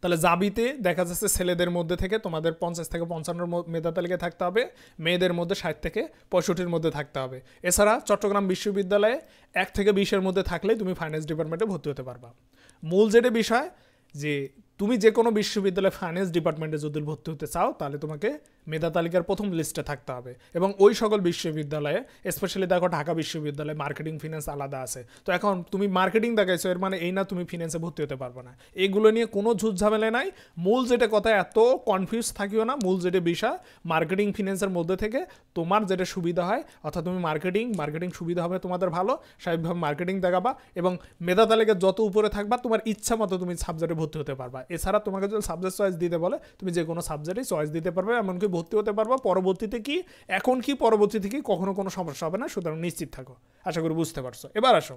তাহলে জাবিতে দেখা যাচ্ছে ছেলেদের মধ্যে থেকে তোমাদের পঞ্চাশ থেকে পঞ্চান্নর মেধা তালিকায় থাকতে হবে মেয়েদের মধ্যে ষাট থেকে পঁয়ষট্টির মধ্যে থাকতে হবে এছাড়া চট্টগ্রাম বিশ্ববিদ্যালয়ে এক থেকে বিশের মধ্যে থাকলে তুমি ফাইন্যান্স ডিপার্টমেন্টে ভর্তি হতে পারবা মূল যেটা বিষয় যে তুমি যে কোনো বিশ্ববিদ্যালয়ে ফাইন্যান্স ডিপার্টমেন্টে যদি ভর্তি হতে চাও তাহলে তোমাকে মেধা তালিকার প্রথম লিস্টে থাকতে হবে এবং ওই সকল বিশ্ববিদ্যালয়ে স্পেশালি দেখো ঢাকা বিশ্ববিদ্যালয়ে মার্কেটিং ফিন্যান্স আলাদা আছে তো এখন তুমি মার্কেটিং দেখাইছো এর মানে এই না তুমি ফিন্যান্সে ভর্তি হতে পারবে না এগুলো নিয়ে কোনো ঝুট ঝামেলা নাই মূল যেটা কথা এত কনফিউজ থাকিও না মূল যেটা বিষয় মার্কেটিং ফিন্যান্সের মধ্যে থেকে তোমার যেটা সুবিধা হয় অর্থাৎ তুমি মার্কেটিং মার্কেটিং সুবিধা হবে তোমাদের ভালো স্বাভাবিকভাবে মার্কেটিং দেখাবা এবং মেধা তালিকা যত উপরে থাকবা তোমার ইচ্ছা মতো তুমি সাবজেক্টে ভর্তি হতে পারবা এছাড়া তোমাকে যদি সাবজেক্ট চয়েস দিতে বলে তুমি যে কোনো সাবজেক্টেই চয়েস দিতে পারবে এমনকি ভর্তি হতে পারবে পরবর্তীতে কি এখন কি পরবর্তীতে কি কখনো কোনো সমস্যা হবে না সুতরাং নিশ্চিত থাকো আশা করি বুঝতে পারছো এবার আসো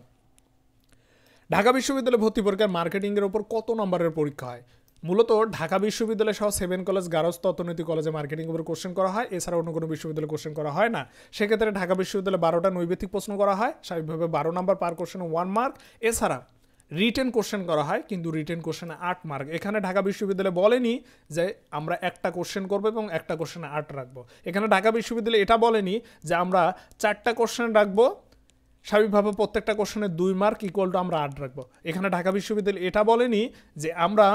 ঢাকা বিশ্ববিদ্যালয়ে ভর্তি পরীক্ষার মার্কেটিংয়ের ওপর কত নম্বরের পরীক্ষা হয় মূলত ঢাকা বিশ্ববিদ্যালয় সহ সেভেন কলেজ গারস্থ অর্থনীতি কলেজে মার্কেটিং উপর কোশ্চেন করা হয় এছাড়া অন্য কোনো বিশ্ববিদ্যালয়ে কোশ্চেন করা হয় না সেক্ষেত্রে ঢাকা বিশ্ববিদ্যালয়ে বারোটা নৈবেদিক প্রশ্ন করা হয় স্বাভাবিকভাবে বারো number per question one mark এছাড়া রিটেন কোশ্চেন করা হয় কিন্তু রিটেন কোশ্চেনে আট মার্ক এখানে ঢাকা বিশ্ববিদ্যালয় বলেনি যে আমরা একটা কোশ্চেন করবো এবং একটা কোশ্চেনে আট রাখবো এখানে ঢাকা বিশ্ববিদ্যালয় এটা বলেনি যে আমরা চারটা কোশ্চেন রাখবো স্বাভাবিকভাবে প্রত্যেকটা কোশ্চেনে দুই মার্ক ইকুয়াল টু আমরা আট রাখবো এখানে ঢাকা বিশ্ববিদ্যালয় এটা বলেনি যে আমরা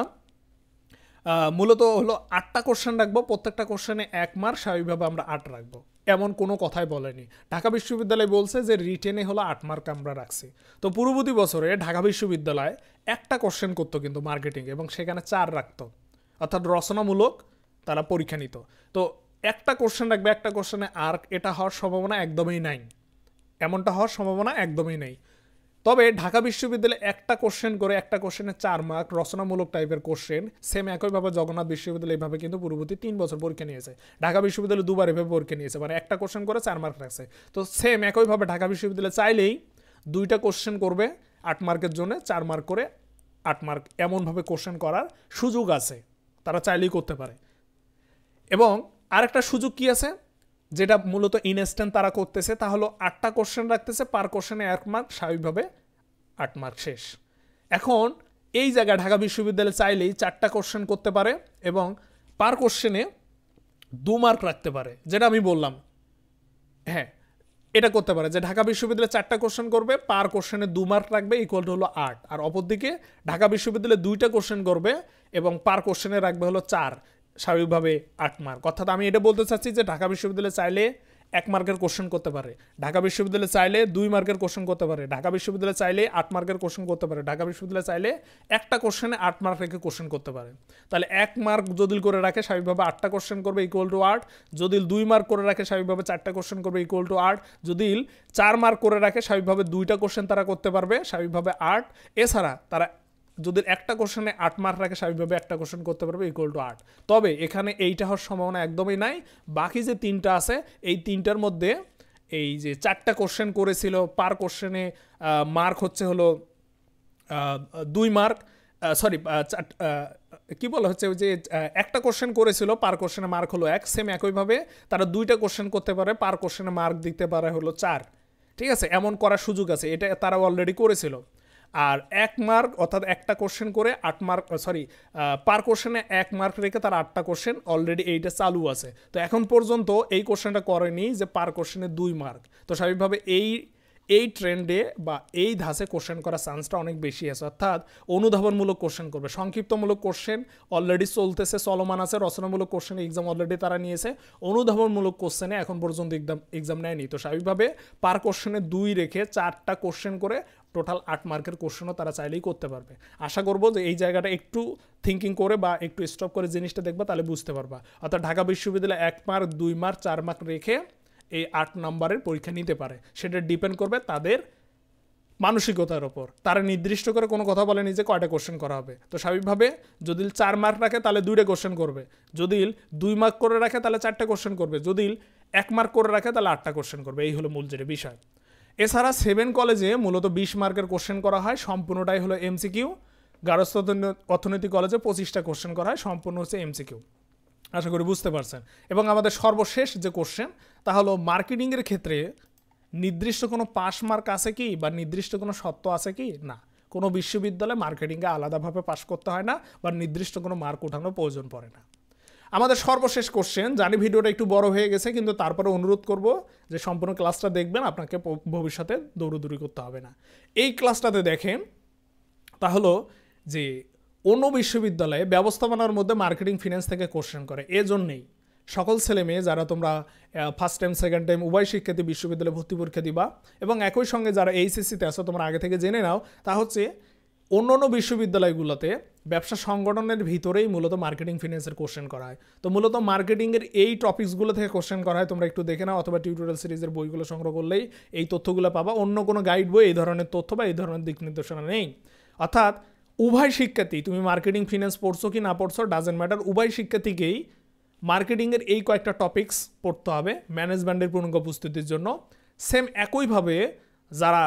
মূলত হলো আটটা কোশ্চেন রাখবো প্রত্যেকটা কোশ্চেনে এক মার্ক স্বাভাবিকভাবে আমরা আট রাখবো এমন কোনো কথাই বলেনি ঢাকা বিশ্ববিদ্যালয় বলছে যে রিটেনে হলো আট মার্ক আমরা রাখছি তো পূর্ববর্তী বছরে ঢাকা বিশ্ববিদ্যালয় একটা কোশ্চেন করতো কিন্তু মার্কেটিং এবং সেখানে চার রাখতো অর্থাৎ রচনামূলক তারা পরীক্ষা নিত তো একটা কোশ্চেন রাখবে একটা কোশ্চেনে আর্ক এটা হওয়ার সম্ভাবনা একদমই নাই এমনটা হওয়ার সম্ভাবনা একদমই নেই তবে ঢাকা বিশ্ববিদ্যালয়ে একটা কোশ্চেন করে একটা কোশ্চেনে চার মার্ক রচনামূলক টাইপের কোশ্চেন সেম একইভাবে জগন্নাথ বিশ্ববিদ্যালয় এইভাবে কিন্তু পূর্ববর্তী তিন বছর পরীক্ষা নিয়েছে ঢাকা বিশ্ববিদ্যালয় দুবার এভাবে পরীক্ষা নিয়েছে মানে একটা কোশ্চেন করে চার মার্ক রাখছে তো সেম একইভাবে ঢাকা বিশ্ববিদ্যালয়ে চাইলেই দুইটা কোশ্চেন করবে আট মার্কের জন্য চার মার্ক করে আট মার্ক এমনভাবে কোশ্চেন করার সুযোগ আছে তারা চাইলেই করতে পারে এবং আরেকটা সুযোগ কি আছে যেটা মূলত ইনস্ট্যান্ট তারা করতেছে তা হলো আটটা কোশ্চেন রাখতেছে পার কোশ্চেনে এক মার্ক স্বাভাবিকভাবে আট মার্ক শেষ এখন এই জায়গায় ঢাকা বিশ্ববিদ্যালয় চাইলেই চারটা কোশ্চেন করতে পারে এবং পার কোশ্চেনে দু মার্ক রাখতে পারে যেটা আমি বললাম হ্যাঁ এটা করতে পারে যে ঢাকা বিশ্ববিদ্যালয়ে চারটা কোশ্চেন করবে পার কোশ্চেনে দু মার্ক রাখবে ইকুয়াল টু হলো আট আর অপরদিকে ঢাকা বিশ্ববিদ্যালয়ে দুইটা কোশ্চেন করবে এবং পার কোশ্চেনে রাখবে হলো চার স্বাভাবিকভাবে আট মার্ক অর্থাৎ আমি এটা বলতে চাচ্ছি যে ঢাকা বিশ্ববিদ্যালয় চাইলে এক মার্কের কোশ্চেন করতে পারে ঢাকা বিশ্ববিদ্যালয় চাইলে দুই মার্কের কোশ্চেন করতে পারে ঢাকা বিশ্ববিদ্যালয় চাইলে আট মার্কের কোশ্চেন করতে পারে ঢাকা বিশ্ববিদ্যালয় চাইলে একটা কোশ্চেনে আট মার্ক রেখে কোশ্চেন করতে পারে তাহলে এক মার্ক যদি করে রাখে স্বাভাবিকভাবে আটটা কোশ্চেন করবে ইকুয়াল টু আট যদি দুই মার্ক করে রাখে স্বাভাবিকভাবে চারটা কোশ্চেন করবে ইকুয়াল টু আট যদি চার মার্ক করে রাখে স্বাভাবিকভাবে দুইটা কোশ্চেন তারা করতে পারবে স্বাভাবিকভাবে আট এছাড়া তারা যদি একটা কোশ্চেনে আট মার্ক রাখে স্বাভাবিকভাবে একটা কোশ্চেন করতে পারবে ইকুয়াল টু আট তবে এখানে এইটা হওয়ার সম্ভাবনা একদমই নাই বাকি যে তিনটা আছে এই তিনটার মধ্যে এই যে চারটা কোশ্চেন করেছিল পার কোশ্চেনে মার্ক হচ্ছে হলো দুই মার্ক সরি কি বলা হচ্ছে যে একটা কোশ্চেন করেছিল পার কোশ্চেনে মার্ক হলো এক সেম একইভাবে তারা দুইটা কোশ্চেন করতে পারে পার কোশ্চেনে মার্ক দিতে পারে হলো চার ঠিক আছে এমন করার সুযোগ আছে এটা তারা অলরেডি করেছিল আর এক মার্ক অর্থাৎ একটা কোশ্চেন করে আট মার্ক সরি পার কোশ্চেনে এক মার্ক রেখে তার আটটা কোশ্চেন অলরেডি এইটা চালু আছে তো এখন পর্যন্ত এই কোশ্চেনটা করেনি যে পার কোশ্চেনে দুই মার্ক তো স্বাভাবিকভাবে এই এই ট্রেন্ডে বা এই ধাঁচে কোশ্চেন করার চান্সটা অনেক বেশি আছে অর্থাৎ অনুধাবনমূলক কোশ্চেন করবে সংক্ষিপ্তমূলক কোশ্চেন অলরেডি চলতেছে চলমান আছে রচনামূলক কোশ্চেন এক্সাম অলরেডি তারা নিয়েছে অনুধাবনমূলক কোশ্চেনে এখন পর্যন্ত এক্সাম এক্সাম নেয়নি তো স্বাভাবিকভাবে পার কোশ্চেনে দুই রেখে চারটা কোশ্চেন করে টোটাল আট মার্কের কোশ্চেনও তারা চাইলেই করতে পারবে আশা করবো যে এই জায়গাটা একটু থিঙ্কিং করে বা একটু স্টপ করে জিনিসটা দেখবা তাহলে বুঝতে পারবা অর্থাৎ ঢাকা বিশ্ববিদ্যালয়ে এক মার্ক দুই মার্ক চার মার্ক রেখে এই আট নম্বরের পরীক্ষা নিতে পারে সেটা ডিপেন্ড করবে তাদের মানসিকতার ওপর তারা নির্দিষ্ট করে কোনো কথা বলেনি যে কয়টা কোশ্চেন করা হবে তো স্বাভাবিকভাবে যদি চার মার্ক রাখে তাহলে দুইটা কোশ্চেন করবে যদি দুই মার্ক করে রাখে তাহলে চারটা কোশ্চেন করবে যদি এক মার্ক করে রাখে তাহলে আটটা কোশ্চেন করবে এই হলো মূল যেটা বিষয় এছাড়া সেভেন কলেজে মূলত বিশ মার্কের কোশ্চেন করা হয় সম্পূর্ণটাই হলো এমসিকিউ গারস্থ অর্থনৈতিক কলেজে পঁচিশটা কোশ্চেন করা হয় সম্পূর্ণ হচ্ছে এমসিকিউ আশা করি বুঝতে পারছেন এবং আমাদের সর্বশেষ যে কোশ্চেন তা হলো মার্কেটিংয়ের ক্ষেত্রে নির্দিষ্ট কোনো পাস মার্ক আছে কি বা নির্দিষ্ট কোনো সত্ত্ব আছে কি না কোনো বিশ্ববিদ্যালয়ে মার্কেটিংকে আলাদাভাবে পাস করতে হয় না বা নির্দিষ্ট কোনো মার্ক ওঠানোর প্রয়োজন পড়ে না আমাদের সর্বশেষ কোশ্চেন জানি ভিডিওটা একটু বড় হয়ে গেছে কিন্তু তারপরে অনুরোধ করব যে সম্পূর্ণ ক্লাসটা দেখবেন আপনাকে ভবিষ্যতে দৌড়দৌড়ি করতে হবে না এই ক্লাসটাতে দেখেন তা যে অন্য বিশ্ববিদ্যালয়ে ব্যবস্থাপনার মধ্যে মার্কেটিং ফিন্যান্স থেকে কোশ্চেন করে এজন্যেই সকল ছেলে মেয়ে যারা তোমরা ফার্স্ট টাইম সেকেন্ড টাইম উভয় শিক্ষার্থী বিশ্ববিদ্যালয়ে ভর্তি পরীক্ষা দিবা এবং একই সঙ্গে যারা এইচএসসিতে আসো তোমরা আগে থেকে জেনে নাও তা হচ্ছে অন্য অন্য বিশ্ববিদ্যালয়গুলোতে ব্যবসা সংগঠনের ভিতরেই মূলত মার্কেটিং ফিন্যান্সের কোশ্চেন করা হয় তো মূলত মার্কেটিংয়ের এই টপিকসগুলো থেকে কোশ্চেন করা হয় তোমরা একটু দেখে নাও অথবা টিউটোরিয়াল সিরিজের বইগুলো সংগ্রহ করলেই এই তথ্যগুলো পাবা অন্য কোনো গাইড বই এই ধরনের তথ্য বা এই ধরনের দিক নির্দেশনা নেই অর্থাৎ উভয় শিক্ষার্থী তুমি মার্কেটিং ফিনান্স পড়ছো কি না পড়ছো ডাজেন্ট ম্যাটার উভয় শিক্ষার্থীকেই মার্কেটিংয়ের এই কয়েকটা টপিক্স পড়তে হবে ম্যানেজমেন্টের পূর্ণ প্রস্তুতির জন্য সেম একইভাবে যারা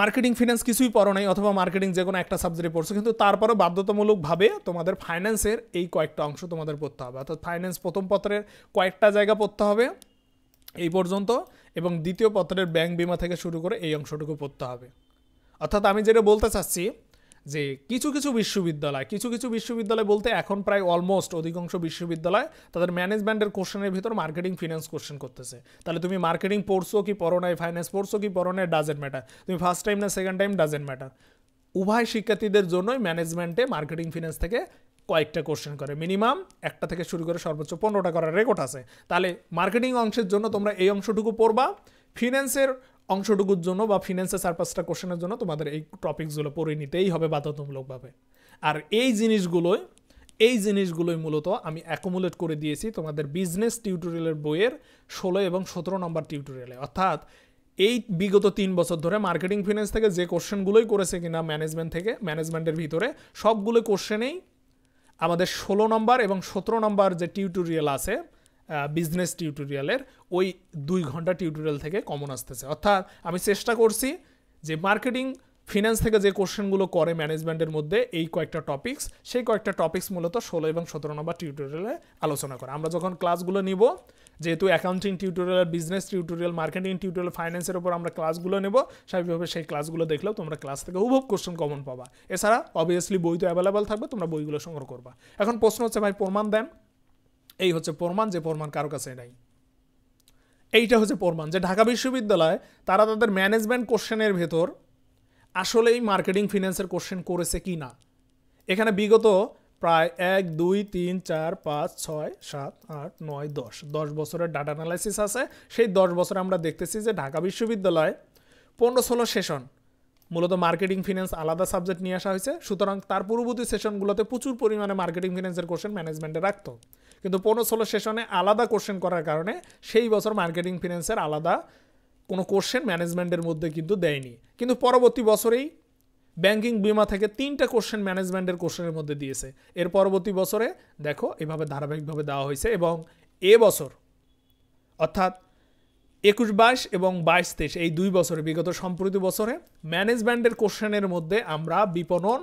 মার্কেটিং ফিনান্স কিছুই পড়ো নাই অথবা মার্কেটিং যে কোনো একটা সাবজেক্টে পড়ছো কিন্তু তারপরে বাধ্যতামূলকভাবে তোমাদের ফাইন্যান্সের এই কয়েকটা অংশ তোমাদের পড়তে হবে অর্থাৎ ফাইন্যান্স প্রথম পত্রের কয়েকটা জায়গা পড়তে হবে এই পর্যন্ত এবং দ্বিতীয় পত্রের ব্যাংক বিমা থেকে শুরু করে এই অংশটুকু পড়তে হবে অর্থাৎ আমি যেটা বলতে চাচ্ছি যে কিছু কিছু বিশ্ববিদ্যালয় কিছু কিছু বিশ্ববিদ্যালয় বলতে এখন প্রায় অলমোস্ট অধিকাংশ বিশ্ববিদ্যালয় তাদের ম্যানেজমেন্টের কোশ্চেনের ভিতর মার্কেটিং ফিনান্স কোশ্চেন করতেছে তাহলে তুমি মার্কেটিং পড়ছো কি পড়ো নাই ফাইন্যান্স পড়ছো কি পড়ো নাই ডাজেন্ট ম্যাটার তুমি ফার্স্ট টাইম না সেকেন্ড টাইম ডাজেন্ট ম্যাটার উভয় শিক্ষার্থীদের জন্যই ম্যানেজমেন্টে মার্কেটিং ফিনান্স থেকে কয়েকটা কোশ্চেন করে মিনিমাম একটা থেকে শুরু করে সর্বোচ্চ পনেরোটা করার রেকর্ড আছে তাহলে মার্কেটিং অংশের জন্য তোমরা এই অংশটুকু পড়বা ফিনান্সের অংশটুকুর জন্য বা ফিনান্সের সারপাসটা কোশ্চেনের জন্য তোমাদের এই টপিকসগুলো পড়ে নিতেই হবে বাধ্যতামূলকভাবে আর এই জিনিসগুলোই এই জিনিসগুলোই মূলত আমি অ্যাকুমুলেট করে দিয়েছি তোমাদের বিজনেস টিউটোরিয়ালের বইয়ের ষোলো এবং সতেরো নম্বর টিউটোরিয়ালে অর্থাৎ এই বিগত তিন বছর ধরে মার্কেটিং ফিনান্স থেকে যে কোশ্চেনগুলোই করেছে কিনা ম্যানেজমেন্ট থেকে ম্যানেজমেন্টের ভিতরে সবগুলো কোশ্চেনেই আমাদের ষোলো নম্বর এবং সতেরো নম্বর যে টিউটোরিয়াল আছে বিজনেস টিউটোরিয়ালের ওই দুই ঘন্টা টিউটোরিয়াল থেকে কমন আসতেছে অর্থাৎ আমি চেষ্টা করছি যে মার্কেটিং ফিনান্স থেকে যে কোশ্চেনগুলো করে ম্যানেজমেন্টের মধ্যে এই কয়েকটা টপিক্স সেই কয়েকটা টপিক্স মূলত ষোলো এবং সতেরো নম্বর টিউটোরিয়ালে আলোচনা করে আমরা যখন ক্লাসগুলো নিব যেহেতু accounting tutorial business tutorial marketing tutorial ফাইন্যান্সের উপর আমরা ক্লাসগুলো নেব স্বাভাবিকভাবে সেই ক্লাসগুলো দেখলেও তোমরা ক্লাস থেকে উপভোগ কোশ্চেন কমন পাবা এছাড়া অবভিয়াসলি বই তো অ্যাভেলেবেল থাকবে তোমরা বইগুলো সংগ্রহ করবা এখন প্রশ্ন হচ্ছে ভাই প্রমাণ দেন এই হচ্ছে প্রমাণ যে প্রমাণ কারো কাছে নাই এইটা হচ্ছে প্রমাণ যে ঢাকা বিশ্ববিদ্যালয় তারা তাদের ম্যানেজমেন্ট কোশ্চেনের ভেতর আসলেই মার্কেটিং ফিন্যান্সের কোশ্চেন করেছে কি না এখানে বিগত প্রায় এক দুই তিন চার পাঁচ ছয় সাত আট নয় দশ দশ বছরের ডাটা অ্যানালাইসিস আছে সেই দশ বছরে আমরা দেখতেছি যে ঢাকা বিশ্ববিদ্যালয় পনেরো ষোলো সেশন মূলত মার্কেটিং ফিন্যান্স আলাদা সাবজেক্ট নিয়ে আসা হয়েছে সুতরাং তার পূর্ববর্তী সেশনগুলোতে প্রচুর পরিমাণে মার্কেটিং ফিন্যান্সের কোশ্চেন ম্যানেজমেন্টে রাখত কিন্তু পনেরো ষোলো সেশনে আলাদা কোশ্চেন করার কারণে সেই বছর মার্কেটিং ফিন্যান্সের আলাদা কোনো কোশ্চেন ম্যানেজমেন্টের মধ্যে কিন্তু দেয়নি কিন্তু পরবর্তী বছরেই ব্যাংকিং বিমা থেকে তিনটা কোশ্চেন ম্যানেজমেন্টের কোশ্চেনের মধ্যে দিয়েছে এর পরবর্তী বছরে দেখো এভাবে ধারাবাহিকভাবে দেওয়া হয়েছে এবং এ বছর অর্থাৎ একুশ বাইশ এবং বাইশ তেইশ এই দুই বছরে বিগত সম্প্রতি বছরে ম্যানেজমেন্টের কোশ্চেনের মধ্যে আমরা বিপণন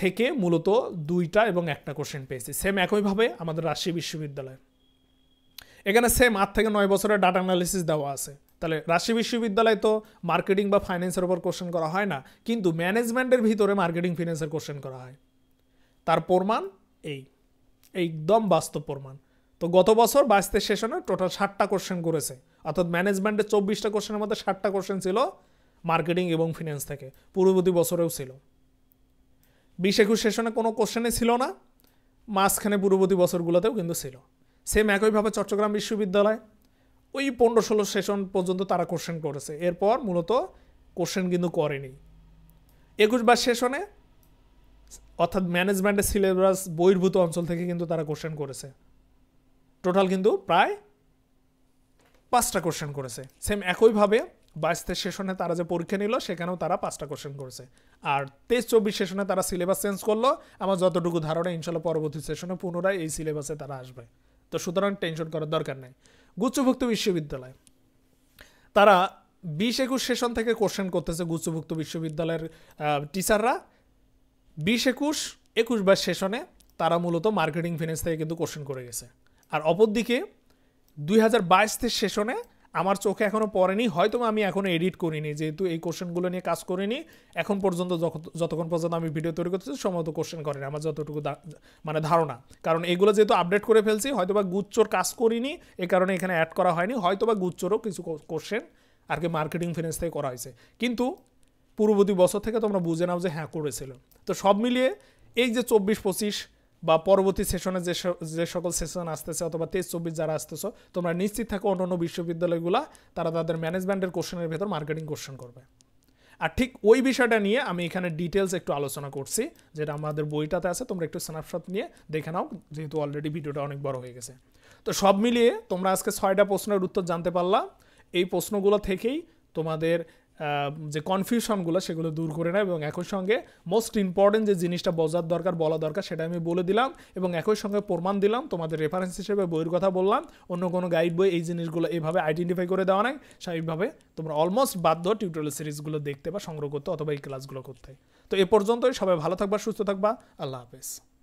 থেকে মূলত দুইটা এবং একটা কোশ্চেন পেয়েছি সেম একইভাবে আমাদের রাজশাহী বিশ্ববিদ্যালয় এখানে সেম আট থেকে নয় বছরের ডাটা অ্যানালিসিস দেওয়া আছে তাহলে রাজশাহী বিশ্ববিদ্যালয়ে তো মার্কেটিং বা ফাইন্যান্সের ওপর কোশ্চেন করা হয় না কিন্তু ম্যানেজমেন্টের ভিতরে মার্কেটিং ফিনান্সের কোশ্চেন করা হয় তার প্রমাণ এই একদম বাস্তব প্রমাণ তো গত বছর বাইশতে সেশনে টোটাল ষাটটা কোশ্চেন করেছে অর্থাৎ ম্যানেজমেন্টের চব্বিশটা কোশ্চেনের মধ্যে ষাটটা কোশ্চেন ছিল মার্কেটিং এবং ফিন্যান্স থেকে পূর্ববর্তী বছরেও ছিল বিশ একুশ সেশনে কোনো কোশ্চেনে ছিল না মাঝখানে পূর্ববর্তী বছরগুলোতেও কিন্তু ছিল সেম একইভাবে চট্টগ্রাম বিশ্ববিদ্যালয় ওই পনেরো ষোলো সেশন পর্যন্ত তারা কোশ্চেন করেছে এরপর মূলত কোশ্চেন কিন্তু করেনি একুশ বার সেশনে অর্থাৎ ম্যানেজমেন্টের সিলেবাস বহির্ভূত অঞ্চল থেকে কিন্তু তারা কোশ্চেন করেছে টোটাল কিন্তু প্রায় পাঁচটা কোশ্চেন করেছে সেম একইভাবে বাইশ তেইশ সেশনে তারা যে পরীক্ষা নিল সেখানেও তারা পাঁচটা কোশ্চেন করেছে আর তেইশ চব্বিশ সেশনে তারা সিলেবাস চেঞ্জ করলো আমার যতটুকু ধারণা ইনশাল্লাহ পরবর্তী সেশনে পুনরায় এই সিলেবাসে তারা আসবে তো সুতরাং টেনশন করার দরকার নেই গুচ্ছভুক্ত বিশ্ববিদ্যালয় তারা বিশ একুশ সেশন থেকে কোশ্চেন করতেছে গুচ্ছভুক্ত বিশ্ববিদ্যালয়ের টিচাররা বিশ একুশ একুশ বাইশ সেশনে তারা মূলত মার্কেটিং ফিনান্স থেকে কিন্তু কোশ্চেন করে গেছে আর অপরদিকে দুই হাজার বাইশের সেশনে আমার চোখে এখনও পড়েনি হয়তো আমি এখনও এডিট করিনি যেহেতু এই কোশ্চেনগুলো নিয়ে কাজ করিনি এখন পর্যন্ত যতক্ষণ পর্যন্ত আমি ভিডিও তৈরি করতেছি সময়ত কোশ্চেন করেনি আমার যতটুকু মানে ধারণা কারণ এগুলো যেহেতু আপডেট করে ফেলছি হয়তো বা কাজ করিনি এ কারণে এখানে অ্যাড করা হয়নি হয়তো বা গুচ্ছরও কিছু কোশ্চেন আর কি মার্কেটিং ফিনান্স থেকে করা হয়েছে কিন্তু পূর্ববর্তী বছর থেকে তোমরা বুঝে নাও যে হ্যাঁ করেছিল তো সব মিলিয়ে এই যে চব্বিশ পঁচিশ বা পরবর্তী সেশনে যে যে সকল সেশন আসতেছে অথবা তেইশ চব্বিশ যারা আসতেছো তোমরা নিশ্চিত থাকো অন্য অন্য বিশ্ববিদ্যালয়গুলো তারা তাদের ম্যানেজমেন্টের কোশ্চেনের ভেতর মার্কেটিং কোশ্চেন করবে আর ঠিক ওই বিষয়টা নিয়ে আমি এখানে ডিটেলস একটু আলোচনা করছি যেটা আমাদের বইটাতে আছে তোমরা একটু স্ন্যাপশট নিয়ে দেখে নাও যেহেতু অলরেডি ভিডিওটা অনেক বড় হয়ে গেছে তো সব মিলিয়ে তোমরা আজকে ছয়টা প্রশ্নের উত্তর জানতে পারলা এই প্রশ্নগুলো থেকেই তোমাদের যে কনফিউশনগুলো সেগুলো দূর করে নেয় এবং একই সঙ্গে মোস্ট ইম্পর্টেন্ট যে জিনিসটা বোঝার দরকার বলা দরকার সেটা আমি বলে দিলাম এবং একই সঙ্গে প্রমাণ দিলাম তোমাদের রেফারেন্স হিসেবে বইয়ের কথা বললাম অন্য কোনো গাইড বই এই জিনিসগুলো এভাবে আইডেন্টিফাই করে দেওয়া নাই স্বাভাবিকভাবে তোমরা অলমোস্ট বাধ্য টিউটোরিয়াল সিরিজগুলো দেখতে বা সংগ্রহ করতে অথবা এই ক্লাসগুলো করতে তো এ পর্যন্তই সবাই ভালো থাকবা সুস্থ থাকবা আল্লাহ হাফেজ